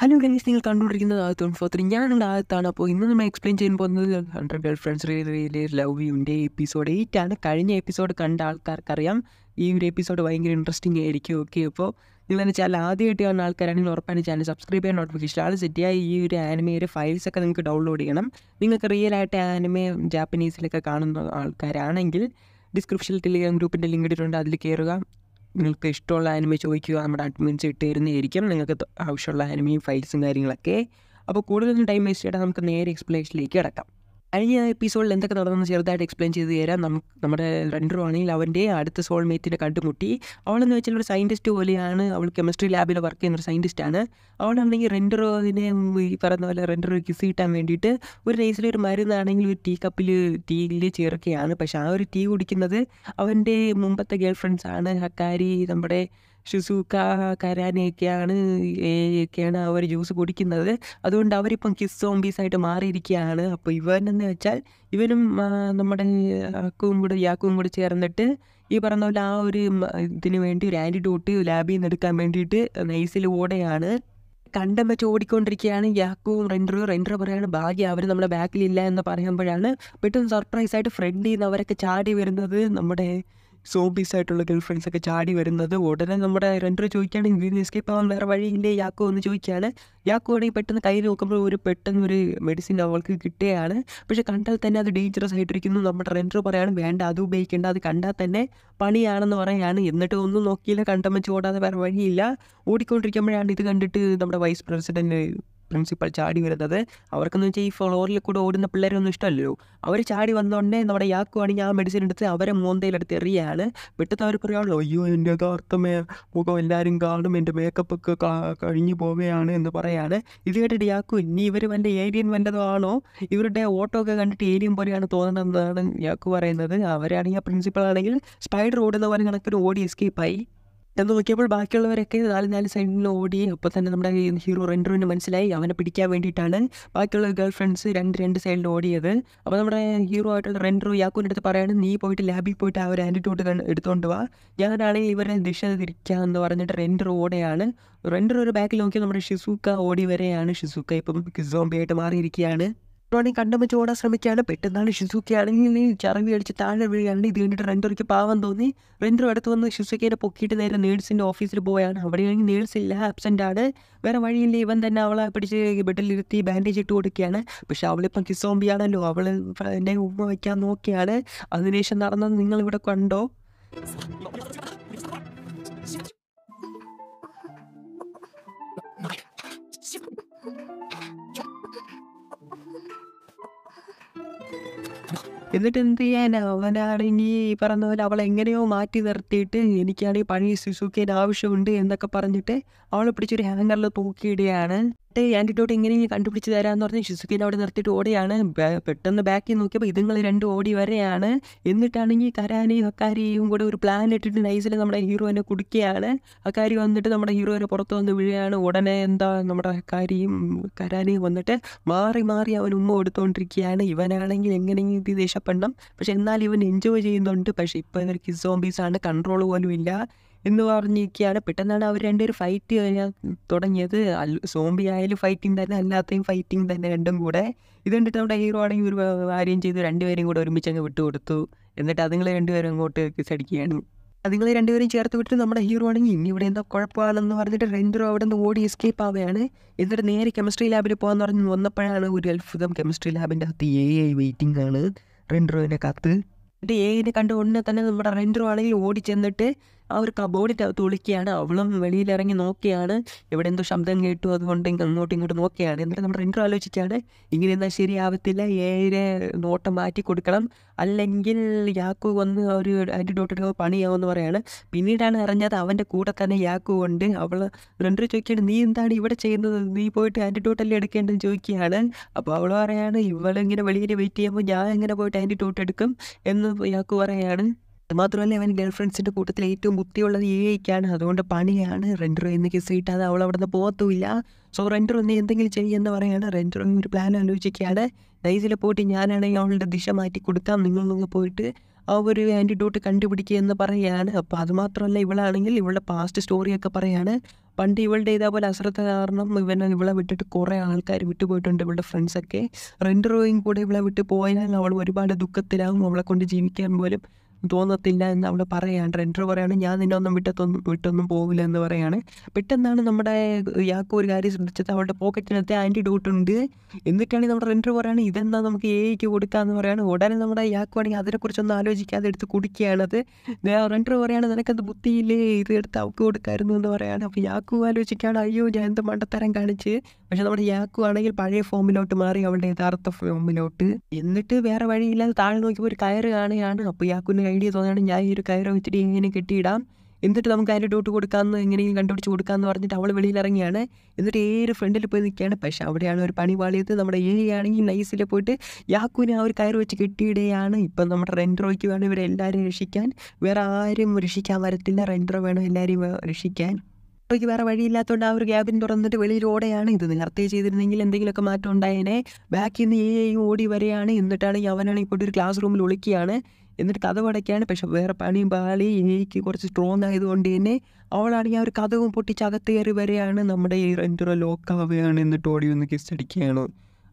hello guys നിങ്ങൾ കണ്ടുകൊണ്ടിരിക്കുന്നത് ആദ്യത്തെ വൺ ഫോർ ത്രീ ഞാനുള്ള ആദ്യത്താണ് അപ്പോൾ ഇന്ന് നമ്മൾ എക്സ്പ്ലെയിൻ ചെയ്യാൻ പോകുന്നത് hundred girlfriends really love യുൻ്റെ എപ്പിസോഡ് എയ്റ്റ് ആണ് കഴിഞ്ഞ എപ്പിസോഡ് കണ്ട ആൾക്കാർക്കറിയാം ഈ ഒരു എപ്പിസോഡ് ഭയങ്കര ഇൻട്രസ്റ്റിംഗ് ആയിരിക്കും ഓക്കെ അപ്പോൾ നിങ്ങൾ എൻ്റെ ചാനൽ ആദ്യമായിട്ട് കാണുന്ന ആൾക്കാരാണെങ്കിൽ ഉറപ്പായിട്ട് ചാനൽ സബ്സ്ക്രൈബ് ചെയ്യാൻ നോട്ടിഫിക്കേഷൻ ആൾ സെറ്റിയായി ഈ ഒരു ആനിമയുടെ ഫയൽസ് ഒക്കെ നിങ്ങൾക്ക് ഡൗൺലോഡ് ചെയ്യണം നിങ്ങൾക്ക് റിയൽ ആയിട്ട് ആനിമ ജാപ്പനീസിലൊക്കെ കാണുന്ന ആൾക്കാരാണെങ്കിൽ ഡിസ്ക്രിപ്ഷനിൽ ടെലിഗ്രാം ഗ്രൂപ്പിൻ്റെ ലിങ്ക് ഇട്ടിട്ടുണ്ട് അതിൽ കയറുക നിങ്ങൾക്ക് ഇഷ്ടമുള്ള ആനിമി ചോദിക്കുക നമ്മുടെ അഡ്മിൻസ് ഇട്ടുതരുന്നതായിരിക്കും നിങ്ങൾക്ക് ആവശ്യമുള്ള ആനിമിയും ഫയൽസും കാര്യങ്ങളൊക്കെ അപ്പോൾ കൂടുതലും ടൈം വേസ്റ്റ് ചെയ്യാതെ നമുക്ക് നേരെ എക്സ്പ്ലേഷനിലേക്ക് കിടക്കാം കഴിഞ്ഞ എപ്പിസോഡിൽ എന്തൊക്കെ നടന്നെന്ന് ചെറുതായിട്ട് എക്സ്പ്ലെയിൻ ചെയ്ത് തരാം നമുക്ക് നമ്മുടെ റണ്ടറും ആണെങ്കിൽ അവൻ്റെ അടുത്ത സോൾമേറ്റിനെ കണ്ടുമുട്ടി അവളെന്ന് വെച്ചാൽ ഒരു സയൻറ്റിസ്റ്റ് പോലെയാണ് അവൾ കെമിസ്ട്രി ലാബിൽ വർക്ക് ചെയ്യുന്ന ഒരു സയൻറ്റിസ്റ്റാണ് അവളാണെങ്കിൽ റെൻഡറോവിനെ ഈ പറയുന്ന പോലെ റെൻഡറോ കിസ് കിട്ടാൻ വേണ്ടിയിട്ട് ഒരു റേസിൽ ഒരു മരുന്നാണെങ്കിൽ ഒരു ടീ കപ്പിൽ ടീയിൽ ചേർക്കുകയാണ് പക്ഷേ ആ ഒരു ടീ കുടിക്കുന്നത് അവൻ്റെ മുമ്പത്തെ ഗേൾ ഫ്രണ്ട്സാണ് ഹക്കാരി നമ്മുടെ ഷിസൂക്ക കരാനയൊക്കെയാണ് ഒക്കെയാണ് അവർ ജ്യൂസ് കുടിക്കുന്നത് അതുകൊണ്ട് അവരിപ്പം കിസ് സോംബീസ് ആയിട്ട് മാറിയിരിക്കുകയാണ് അപ്പോൾ ഇവൻ എന്ന് വെച്ചാൽ ഇവനും നമ്മുടെ അക്കുവും കൂടെ യാക്കുവും കൂടെ ചേർന്നിട്ട് ഈ പറഞ്ഞ പോലെ ആ ഒരു ഇതിന് വേണ്ടി ഒരു ആൻറ്റിഡോട്ട് ലാബിൽ നിന്ന് എടുക്കാൻ വേണ്ടിയിട്ട് നൈസിൽ ഓടെയാണ് കണ്ടം വെച്ച് ഓടിക്കൊണ്ടിരിക്കുകയാണ് യാക്കുവും റെൻഡറും റെൻഡർ പറയുകയാണ് ഭാഗ്യ അവർ നമ്മുടെ ബാക്കിലില്ല എന്ന് പറയുമ്പോഴാണ് പെട്ടെന്ന് സർപ്രൈസ് ആയിട്ട് ഫ്രണ്ടിൽ നിന്ന് അവരൊക്കെ ചാടി വരുന്നത് നമ്മുടെ സോംബീസ് ആയിട്ടുള്ള ഗേൾ ഫ്രണ്ട്സ് ഒക്കെ ചാടി വരുന്നത് ഉടനെ നമ്മുടെ രണ്ടു ചോദിക്കുകയാണ് ഇതിൽ എസ്കേപ്പ് ആവാൻ വേറെ വഴിയില്ലേ യാക്കോ എന്ന് ചോദിക്കുകയാണ് യാക്കോ ആണെങ്കിൽ പെട്ടെന്ന് കൈ നോക്കുമ്പോൾ ഒരു പെട്ടെന്ന് ഒരു മെഡിസിൻ അവൾക്ക് കിട്ടുകയാണ് പക്ഷേ കണ്ടാൽ തന്നെ അത് ഡേഞ്ചറസ് ആയിട്ടിരിക്കുന്നു നമ്മുടെ റെൻഡർ പറയാണ് വേണ്ട അത് ഉപയോഗിക്കേണ്ട അത് കണ്ടാൽ തന്നെ പണിയാണെന്ന് പറയാണ് എന്നിട്ട് ഒന്നും നോക്കിയില്ല കണ്ടമ്മച്ച് ഓടാതെ വേറെ വഴിയില്ല ഓടിക്കൊണ്ടിരിക്കുമ്പോഴാണ് ഇത് കണ്ടിട്ട് നമ്മുടെ വൈസ് പ്രസിഡന്റ് പ്രിൻസിപ്പൽ ചാടി വരുന്നത് അവർക്കെന്ന് വെച്ചാൽ ഈ ഫ്ലോറിൽ കൂടെ ഓടുന്ന പിള്ളേരൊന്നും ഇഷ്ടമല്ലോ അവർ ചാടി വന്നോണ്ടേ നമ്മുടെ യാക്കുവാണെങ്കിൽ ആ മെഡിസിൻ എടുത്ത് അവരെ മോന്തയിലെടുത്ത് എറിയാണ് പെട്ടെന്ന് അവർ പറയാണല്ലോ അയ്യോ എൻ്റെ യഥാർത്ഥമേ മുഖം എല്ലാവരും കാണും എൻ്റെ മേക്കപ്പ് ഒക്കെ കഴിഞ്ഞു പോവുകയാണ് എന്ന് പറയാണ് ഇത് കേട്ടിട്ട് യാക്കു ഇനി ഇവർ വൻ്റെ ഏലിയൻ വല്ലതോ ഇവരുടെ ഓട്ടോ ഒക്കെ കണ്ടിട്ട് ഏലിയൻ പോലെയാണ് തോന്നുന്നതെന്നാണ് യാക്കു പറയുന്നത് അവരാണെങ്കിൽ ആ പ്രിൻസിപ്പൾ ആണെങ്കിൽ സ്പൈഡർ ഓടുന്ന പോലെ കണക്കൊരു ഓടി എസ്കേപ്പായി എന്ന് നോക്കിയപ്പോൾ ബാക്കിയുള്ളവരൊക്കെ നാല് നാല് സൈഡിൽ ഓടി അപ്പോൾ തന്നെ നമ്മുടെ ഹീറോ റെൻഡറിന് മനസ്സിലായി അവനെ പിടിക്കാൻ വേണ്ടിയിട്ടാണ് ബാക്കിയുള്ള ഗേൾ ഫ്രണ്ട്സ് രണ്ട് രണ്ട് സൈഡിൽ ഓടിയത് അപ്പോൾ നമ്മുടെ ഹീറോ ആയിട്ടുള്ള റെൻഡറു യാക്കൂൻ്റെ അടുത്ത് പറയാണ് നീ പോയിട്ട് ലാബിൽ പോയിട്ട് ആ ഒരു ആൻറ്റിറ്റ്യൂട്ട് എടുത്തുകൊണ്ട് വാ ഞാനാണെങ്കിൽ ഇവരെ ദിശ തിരിക്കാമെന്ന് പറഞ്ഞിട്ട് റെൻഡർ ഓടെയാണ് റെൻഡർ ഒരു ബാക്കിൽ നോക്കിയാൽ നമ്മുടെ ഷിസുക്ക ഓടി വരെയാണ് ഷിസുക്ക ഇപ്പം സോംബിയായിട്ട് മാറിയിരിക്കുകയാണ് മോർണിംഗ് കണ്ടുവച്ച് ഓടാൻ ശ്രമിക്കുകയാണ് പെട്ടെന്നാണ് ഷിസുക്കി ആണെങ്കിൽ ചറവി അടിച്ച് താഴെ വീഴുകയാണ് ഇത് കണ്ടിട്ട് റെൻഡർക്ക് പാവം തോന്നി റെൻഡർ അടുത്ത് വന്ന് ഷിസുക്കിനെ പൊക്കിയിട്ട് നേരെ നേഴ്സിൻ്റെ ഓഫീസിൽ പോയാണ് അവിടെയാണെങ്കിൽ നേഴ്സ് ഇല്ല ആബ്സെൻ്റ് ആണ് വേറെ വഴിയില്ല ഇവൻ തന്നെ അവളെ പിടിച്ച് ബെഡിലിരുത്തി ബാൻഡേജ് ഇട്ട് കൊടുക്കുകയാണ് പക്ഷേ അവളിപ്പം കിസോമ്പിയാണല്ലോ അവൾ എന്നെ ഉമ്മ വയ്ക്കാൻ നോക്കിയാണ് അതിനുശേഷം നടന്നത് നിങ്ങളിവിടെ കണ്ടോ എന്നിട്ട് എന്ത് ചെയ്യാനാ അവനാണെങ്കിൽ ഈ പറഞ്ഞ പോലെ അവൾ എങ്ങനെയോ മാറ്റി നിർത്തിയിട്ട് എനിക്കാണെങ്കിൽ പഴയ സുസുക്കേൻ്റെ ആവശ്യമുണ്ട് എന്നൊക്കെ പറഞ്ഞിട്ട് അവളെ പിടിച്ചൊരു ഹാങ്ങറിൽ തൂക്കിയിടുകയാണ് കറക്റ്റ് ആൻറ്റിഡോട്ട് എങ്ങനെയും കണ്ടുപിടിച്ച് തരാമെന്ന് പറഞ്ഞ് ഷിസുക്കിനെ അവിടെ നിർത്തിയിട്ട് ഓടിയാണ് പെട്ടെന്ന് ബാക്കിൽ നോക്കിയപ്പോൾ ഇതുങ്ങൾ രണ്ടും ഓടി വരെയാണ് എന്നിട്ടാണെങ്കിൽ കരാനയും അക്കാരിയും കൂടെ ഒരു പ്ലാൻ ഇട്ടിട്ട് നൈസിൽ നമ്മുടെ ഹീറോയിനെ കുടിക്കുകയാണ് അക്കാരി വന്നിട്ട് നമ്മുടെ ഹീറോയിനെ പുറത്ത് വന്ന് വീഴുകയാണ് ഉടനെ എന്താ നമ്മുടെ അക്കാരിയും കരാനിയും വന്നിട്ട് മാറി മാറി അവൻ ഉമ്മ കൊടുത്തുകൊണ്ടിരിക്കുകയാണ് ഇവനാണെങ്കിൽ എങ്ങനെയും ഇത് ദേഷ്യപ്പെടണം പക്ഷെ എന്നാൽ ഇവൻ എൻജോയ് ചെയ്യുന്നുണ്ട് പക്ഷേ ഇപ്പോൾ ഇതൊരു കിസ് സോംബീസാണ് കൺട്രോൾ പോലും ഇല്ല എന്ന് പറഞ്ഞിരിക്കുകയാണ് പെട്ടെന്നാണ് അവർ രണ്ടുപേരും ഫൈറ്റ് കഴിഞ്ഞാൽ തുടങ്ങിയത് സോംബി ആയാലും ഫൈറ്റിംഗ് തന്നെ അല്ലാത്തയും ഫൈറ്റിംഗ് തന്നെ രണ്ടും കൂടെ ഇത് കണ്ടിട്ട് നമ്മുടെ ഹീറോ ആണെങ്കിൽ ഒരു കാര്യം ചെയ്തു രണ്ടുപേരും കൂടെ ഒരുമിച്ച് അങ്ങ് വിട്ടുകൊടുത്തു എന്നിട്ട് അതുങ്ങളെ രണ്ടുപേരും അങ്ങോട്ട് കിസടിക്കുകയാണ് അതുങ്ങളെ രണ്ടുപേരും ചേർത്ത് വിട്ടിട്ട് നമ്മുടെ ഹീറോ ആണെങ്കിൽ ഇനി ഇവിടെ എന്താ കുഴപ്പമാണെന്ന് പറഞ്ഞിട്ട് റെൻഡ്രോ അവിടെ നിന്ന് ഓടി എസ്കേപ്പ് ആവുകയാണ് എന്നിട്ട് നേരെ കെമിസ്ട്രി ലാബിൽ പോകാന്ന് പറഞ്ഞ് വന്നപ്പോഴാണ് ഒരു അത്ഭുതം കെമിസ്ട്രി ലാബിൻ്റെ അകത്ത് എ ഐ വെയിറ്റിംഗ് ആണ് റെൻഡ്രോവിനെ കത്ത് എന്നിട്ട് എ ഐനെ കണ്ട ഉടനെ തന്നെ നമ്മുടെ റെൻഡ്രോ ആണെങ്കിൽ ഓടി ചെന്നിട്ട് ആ ഒരു കബോർഡിൻ്റെ അകത്ത് ഒളിക്കുകയാണ് അവളും വെളിയിലിറങ്ങി നോക്കിയാണ് ഇവിടെ എന്തോ ശബ്ദം കേട്ടു അതുകൊണ്ട് അങ്ങോട്ടും ഇങ്ങോട്ടും നോക്കിയാണ് എന്നിട്ട് നമ്മൾ രണ്ടും ആലോചിച്ചാണ് ഇങ്ങനെ എന്നാൽ ശരിയാവത്തില്ല ഏരെ നോട്ടം മാറ്റി കൊടുക്കണം അല്ലെങ്കിൽ യാക്കു വന്ന് ഒരു ആൻറ്റിഡോട്ടിട്ട് പണിയാവുമെന്ന് പറയാണ് പിന്നീടാണ് അറിഞ്ഞത് അവൻ്റെ കൂടെ തന്നെ യാക്കു കൊണ്ട് അവൾ രണ്ടു ചോദിക്കുകയാണ് നീ എന്താണ് ഇവിടെ ചെയ്യുന്നത് നീ പോയിട്ട് ആൻറ്റിഡോട്ടല്ലേ എടുക്കേണ്ടത് ചോദിക്കുകയാണ് അപ്പോൾ അവൾ പറയാണ് ഇവളിങ്ങനെ വെളിയിൽ വെയിറ്റ് ചെയ്യുമ്പോൾ ഞാൻ എങ്ങനെ പോയിട്ട് ആൻറ്റിഡോട്ട് എടുക്കും എന്ന് യാക്കു പറയാണ് മാത്രമല്ല അവൻ ഗേൾ ഫ്രണ്ട്സിൻ്റെ കൂട്ടത്തിൽ ഏറ്റവും ബുദ്ധിയുള്ളത് ഐക്കാണ് അതുകൊണ്ട് പണിയാണ് റെൻഡർ എന്ന് കിസ് കിട്ടാതെ അവൾ അവിടെ നിന്ന് പോകത്തുമില്ല സോ റെൻഡർ ഒന്ന് എന്തെങ്കിലും ചെയ്യുമെന്ന് പറയുകയാണ് റെൻഡർ ഒരു പ്ലാൻ ആലോചിക്കുകയാണ് ഡൈസിൽ പോയിട്ട് ഞാനാണെങ്കിൽ അവളുടെ ദിശ മാറ്റി കൊടുക്കാം നിങ്ങൾ നിങ്ങൾ പോയിട്ട് ആ ഒരു ആൻറ്റിഡോട്ട് കണ്ടുപിടിക്കുക എന്ന് പറയുകയാണ് അപ്പോൾ അതുമാത്രമല്ല ഇവളാണെങ്കിൽ ഇവളുടെ പാസ്റ്റ് സ്റ്റോറിയൊക്കെ പറയുകയാണ് പണ്ട് ഇവളുടെ ഇതേപോലെ അശ്രദ്ധ കാരണം ഇവൻ ഇവളെ വിട്ടിട്ട് കുറേ ആൾക്കാർ വിട്ടുപോയിട്ടുണ്ട് ഇവളുടെ ഫ്രണ്ട്സൊക്കെ റെൻഡറോയും കൂടെ ഇവളെ വിട്ട് പോയാൽ അവൾ ഒരുപാട് ദുഃഖത്തിലാവും അവളെ കൊണ്ട് ജീവിക്കാൻ പോലും തോന്നത്തില്ല എന്ന് അവൾ പറയാണ് റെൻഡർ പറയാണ് ഞാൻ നിന്നെ ഒന്നും വിട്ടത്തൊന്നും വിട്ടൊന്നും പോകില്ല എന്ന് പറയാണ് പെട്ടെന്നാണ് നമ്മുടെ യാക്കോ ഒരു കാര്യം ശ്രദ്ധിച്ചത് അവളുടെ പോക്കറ്റിനകത്ത് ഡോട്ട് ഉണ്ട് എന്നിട്ടാണ് നമ്മുടെ റെൻഡർ പറയാണ് ഇതെന്താ നമുക്ക് എ എയ്ക്ക് എന്ന് പറയാണ് ഉടനെ നമ്മുടെ യാക്കോ ആണെങ്കിൽ അതിനെക്കുറിച്ചൊന്നും ആലോചിക്കാതെ എടുത്ത് കുടിക്കുകയാണത് റെൻഡർ പറയാണ് നിനക്കത് ബുദ്ധിയില്ലേ ഇത് എടുത്ത് അവൾക്ക് കൊടുക്കായിരുന്നു എന്ന് പറയാണ് അപ്പോൾ യാക്കു ആലോചിക്കുകയാണ് അയ്യോ ഞാൻ എന്ത് മണ്ടത്തരം കാണിച്ച് പക്ഷെ നമ്മുടെ യാക്കു ആണെങ്കിൽ പഴയ ഫോമിലോട്ട് മാറി അവളുടെ യഥാർത്ഥ ഫോമിലോട്ട് എന്നിട്ട് വേറെ വഴിയില്ലാതെ താഴെ നോക്കിയപ്പോൾ ഒരു കയറ് കാണുകയാണ് അപ്പോൾ യാക്കുവിൻ്റെ ഐഡിയ തോന്നിയാണ് ഞാൻ ഈ ഒരു കയറം വെച്ചിട്ട് ഇങ്ങനെ കെട്ടിയിടാം എന്നിട്ട് നമുക്ക് അതിൻ്റെ ഡോട്ട് കൊടുക്കാമെന്ന് എങ്ങനെയെങ്കിലും കണ്ടുപിടിച്ച് കൊടുക്കാമെന്ന് പറഞ്ഞിട്ട് അവൾ വെളിയിൽ ഇറങ്ങിയാണ് എന്നിട്ട് ഏ ഫ്രണ്ടിൽ പോയി നിൽക്കുകയാണ് പക്ഷേ അവിടെയാണ് ഒരു പണി പാളിയത് നമ്മുടെ ഏരിയയാണെങ്കിൽ ആണെങ്കിൽ നൈസിൽ പോയിട്ട് യാക്കൂനെ ആ ഒരു കയർ വെച്ച് കെട്ടിയിടുകയാണ് ഇപ്പം നമ്മുടെ റെൻഡ്രോയ്ക്ക് വേണം ഇവരെല്ലാവരും രക്ഷിക്കാൻ വേറെ ആരും രക്ഷിക്കാൻ വരത്തില്ല റെൻഡ്രോ വേണം എല്ലാവരെയും രക്ഷിക്കാൻ ഡോക്ടർക്ക് വേറെ വഴിയില്ലാത്തതുകൊണ്ട് ആ ഒരു ക്യാബിൻ തുറന്നിട്ട് വെളിയിലോടെയാണ് ഇത് നേരത്തെ ചെയ്തിരുന്നെങ്കിൽ എന്തെങ്കിലുമൊക്കെ മാറ്റം ഉണ്ടായേനെ ബാക്കിൽ നിന്ന് ഏ ഓടി വരെയാണ് എന്നിട്ടാണെങ്കിൽ അവനാണെങ്കിൽ ഇപ്പോഴൊരു ഒരു ക്ലാസ് റൂമിൽ ഒളിക്കുകയാണ് എന്നിട്ട് കഥ പടയ്ക്കാണ് പക്ഷെ വേറെ പണിയും പാളി എനിക്ക് കുറച്ച് സ്ട്രോങ് ആയതുകൊണ്ട് തന്നെ അവളാണെങ്കിൽ ആ ഒരു കഥവും പൊട്ടിച്ച് അകത്ത് കയറി വരെയാണ് നമ്മുടെ ഈ റെൻറ്ററ ലോക്കാവുകയാണ് എന്നിട്ട് ഓടി ഒന്ന് കിസ് അടിക്കുകയാണ്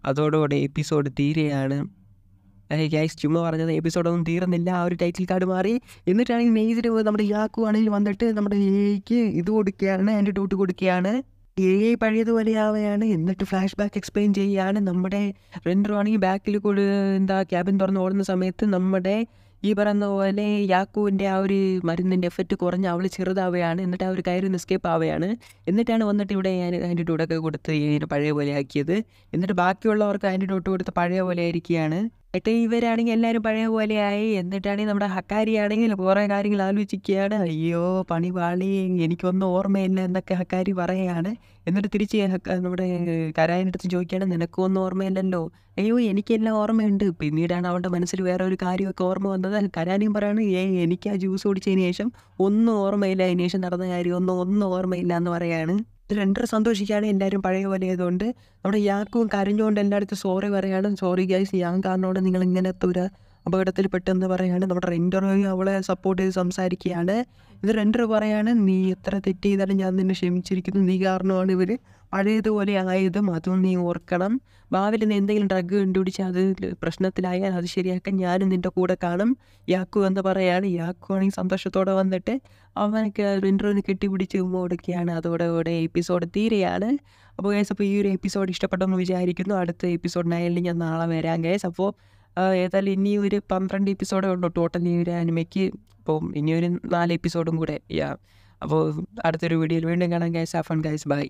അതോടുകൂടെ എപ്പിസോഡ് തീരെയാണ് ഗ്യാസ് ചുമ പറഞ്ഞത് എപ്പിസോഡൊന്നും തീർന്നില്ല ആ ഒരു ടൈറ്റിൽ കാർഡ് മാറി എന്നിട്ടാണെങ്കിൽ നെയ്സിന് നമ്മുടെ ഇയാക്കു ആണെങ്കിൽ വന്നിട്ട് നമ്മുടെ എയ്ക്ക് ഇത് കൊടുക്കുകയാണ് എൻ്റെ ഡ്യൂട്ടി കൊടുക്കുകയാണ് എ പഴയതുപോലെ ആവുകയാണ് എന്നിട്ട് ഫ്ലാഷ് ബാക്ക് എക്സ്പ്ലെയിൻ ചെയ്യുകയാണ് നമ്മുടെ റെൻഡർ ആണെങ്കിൽ ബാക്കിൽ കൂടെ എന്താ ക്യാബിൻ തുറന്ന് ഓടുന്ന സമയത്ത് നമ്മുടെ ഈ പറയുന്ന പോലെ യാക്കുവിൻ്റെ ആ ഒരു മരുന്നിൻ്റെ എഫക്റ്റ് കുറഞ്ഞ് അവൾ ചെറുതാവുകയാണ് എന്നിട്ട് ആ ഒരു കയറി എസ്കേപ്പ് ആവുകയാണ് എന്നിട്ടാണ് വന്നിട്ട് ഇവിടെ ഞാൻ ആൻറ്റിഡോട്ടൊക്കെ കൊടുത്ത് ഇതിന് പഴയ പോലെ ആക്കിയത് എന്നിട്ട് ബാക്കിയുള്ളവർക്ക് ആൻറ്റിഡോട്ട് കൊടുത്ത് പഴയ പോലെ ആയിരിക്കുകയാണ് എന്നിട്ട് ഇവരാണെങ്കിൽ എല്ലാവരും പഴയ പോലെ ആയി എന്നിട്ടാണെങ്കിൽ നമ്മുടെ ഹക്കാരി ആണെങ്കിൽ കുറേ കാര്യങ്ങൾ ആലോചിക്കുകയാണ് അയ്യോ പണി പാളി എനിക്കൊന്നും ഓർമ്മയില്ല എന്നൊക്കെ ഹക്കാരി പറയുകയാണ് എന്നിട്ട് തിരിച്ച് നമ്മുടെ കരായനടുത്ത് ചോദിക്കുകയാണ് നിനക്കൊന്നും ഓർമ്മയില്ലല്ലോ അയ്യോ എനിക്കെല്ലാം ഓർമ്മയുണ്ട് പിന്നീടാണ് അവളുടെ മനസ്സിൽ വേറെ ഒരു കാര്യമൊക്കെ ഓർമ്മ വന്നത് കരാനിയും പറയാണ് ഏ എനിക്ക് ആ ജ്യൂസ് കുടിച്ചതിന് ശേഷം ഒന്നും ഓർമ്മയില്ല അതിന് ശേഷം നടന്ന കാര്യം ഒന്നും ഒന്നും ഓർമ്മയില്ല എന്ന് പറയാണ് രണ്ടും സന്തോഷിക്കുകയാണ് എല്ലാവരും പഴയ പോലെ ആയതുകൊണ്ട് അവിടെ യാക്കും കരഞ്ഞുകൊണ്ട് എല്ലായിടത്തും സോറി പറയാണ് സോറി ഗൈസ് ഞാൻ കാരണോട് നിങ്ങൾ ഇങ്ങനത്തെ ഒരു അപകടത്തിൽ പെട്ടെന്ന് പറയാണ് നമ്മുടെ റെൻഡറോയും അവളെ സപ്പോർട്ട് ചെയ്ത് സംസാരിക്കുകയാണ് ഇത് റെൻഡർ പറയാണ് നീ എത്ര തെറ്റ് ചെയ്താലും ഞാൻ നിന്നെ ക്ഷമിച്ചിരിക്കുന്നു നീ കാരണമാണ് ഇവർ പഴയതുപോലെ ആയതും അതും നീ ഓർക്കണം ഭാവിയിൽ നീ എന്തെങ്കിലും ഡ്രഗ് കണ്ടുപിടിച്ച് അത് പ്രശ്നത്തിലായാൽ അത് ശരിയാക്കാൻ ഞാനും നിൻ്റെ കൂടെ കാണും യാക്കു എന്ന് പറയുകയാണ് യാക്കു ആണെങ്കിൽ സന്തോഷത്തോടെ വന്നിട്ട് അവനൊക്കെ ഇൻട്രോന് കെട്ടിപ്പിടിച്ച് ഉമ്മോടൊക്കെയാണ് അതോടെ എപ്പിസോഡ് തീരെയാണ് അപ്പോൾ ഗൈസ് അപ്പോൾ ഈ ഒരു എപ്പിസോഡ് ഇഷ്ടപ്പെട്ടെന്ന് വിചാരിക്കുന്നു അടുത്ത എപ്പിസോഡിനായാലും ഞാൻ നാളെ വരാം ഗൈസ് അപ്പോൾ ഏതായാലും ഇനി ഒരു പന്ത്രണ്ട് എപ്പിസോഡേ ഉള്ളൂ ടോട്ടൽ ഈ ഒരു ആനിമയ്ക്ക് അപ്പോൾ ഇനിയൊരു നാല് എപ്പിസോഡും കൂടെ യാ അപ്പോൾ അടുത്തൊരു വീഡിയോയിൽ വീണ്ടും കാണാം ഗൈസ് ആഫൺ ഗൈസ് ബൈ